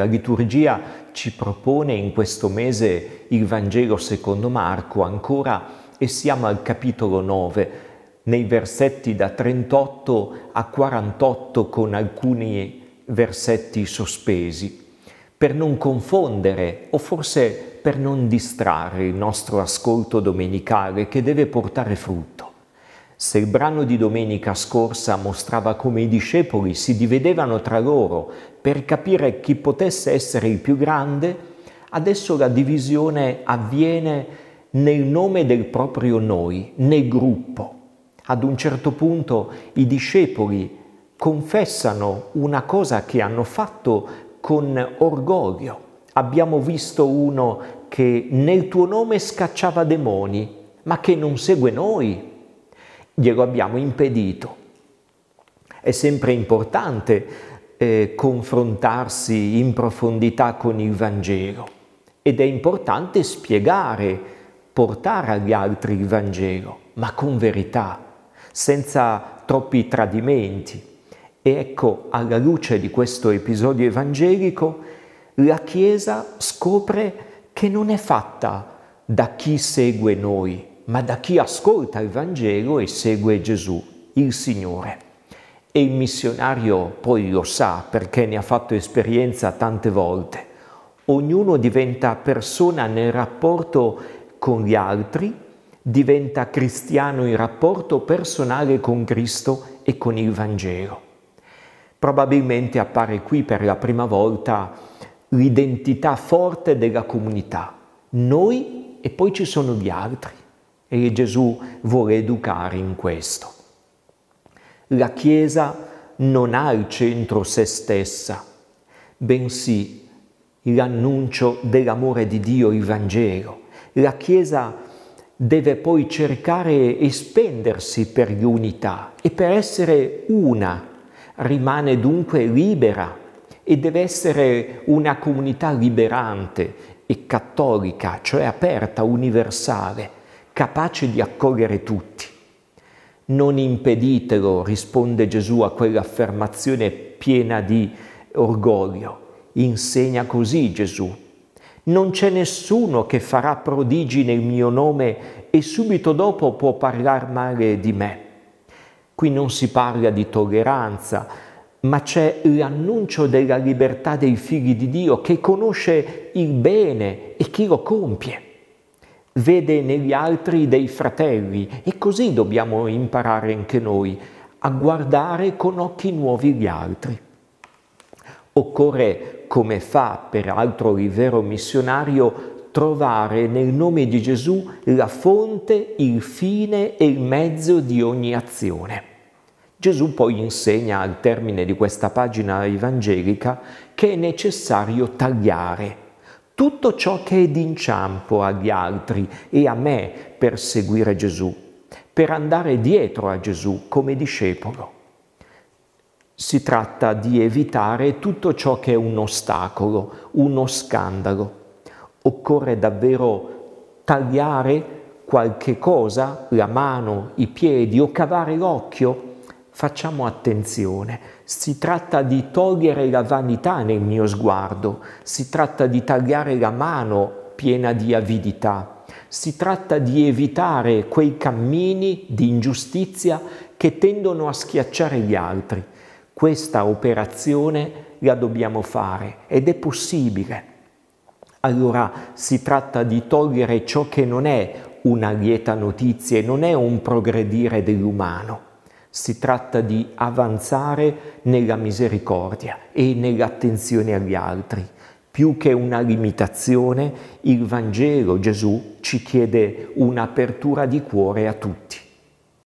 La liturgia ci propone in questo mese il Vangelo secondo Marco ancora e siamo al capitolo 9, nei versetti da 38 a 48 con alcuni versetti sospesi, per non confondere o forse per non distrarre il nostro ascolto domenicale che deve portare frutto. Se il brano di domenica scorsa mostrava come i discepoli si dividevano tra loro per capire chi potesse essere il più grande, adesso la divisione avviene nel nome del proprio noi, nel gruppo. Ad un certo punto i discepoli confessano una cosa che hanno fatto con orgoglio. Abbiamo visto uno che nel tuo nome scacciava demoni, ma che non segue noi, glielo abbiamo impedito. È sempre importante eh, confrontarsi in profondità con il Vangelo ed è importante spiegare, portare agli altri il Vangelo, ma con verità, senza troppi tradimenti. E ecco, alla luce di questo episodio evangelico, la Chiesa scopre che non è fatta da chi segue noi, ma da chi ascolta il Vangelo e segue Gesù, il Signore. E il missionario poi lo sa perché ne ha fatto esperienza tante volte. Ognuno diventa persona nel rapporto con gli altri, diventa cristiano in rapporto personale con Cristo e con il Vangelo. Probabilmente appare qui per la prima volta l'identità forte della comunità, noi e poi ci sono gli altri e Gesù vuole educare in questo. La Chiesa non ha al centro se stessa, bensì l'annuncio dell'amore di Dio, il Vangelo. La Chiesa deve poi cercare e spendersi per l'unità e per essere una. Rimane dunque libera e deve essere una comunità liberante e cattolica, cioè aperta, universale capace di accogliere tutti. Non impeditelo, risponde Gesù a quell'affermazione piena di orgoglio. Insegna così Gesù. Non c'è nessuno che farà prodigi nel mio nome e subito dopo può parlare male di me. Qui non si parla di tolleranza, ma c'è l'annuncio della libertà dei figli di Dio che conosce il bene e chi lo compie vede negli altri dei fratelli e così dobbiamo imparare anche noi a guardare con occhi nuovi gli altri. Occorre, come fa peraltro il vero missionario, trovare nel nome di Gesù la fonte, il fine e il mezzo di ogni azione. Gesù poi insegna al termine di questa pagina evangelica che è necessario tagliare, tutto ciò che è d'inciampo agli altri e a me per seguire Gesù, per andare dietro a Gesù come discepolo. Si tratta di evitare tutto ciò che è un ostacolo, uno scandalo. Occorre davvero tagliare qualche cosa, la mano, i piedi o cavare l'occhio Facciamo attenzione, si tratta di togliere la vanità nel mio sguardo, si tratta di tagliare la mano piena di avidità, si tratta di evitare quei cammini di ingiustizia che tendono a schiacciare gli altri. Questa operazione la dobbiamo fare ed è possibile. Allora si tratta di togliere ciò che non è una lieta notizia e non è un progredire dell'umano si tratta di avanzare nella misericordia e nell'attenzione agli altri. Più che una limitazione, il Vangelo Gesù ci chiede un'apertura di cuore a tutti.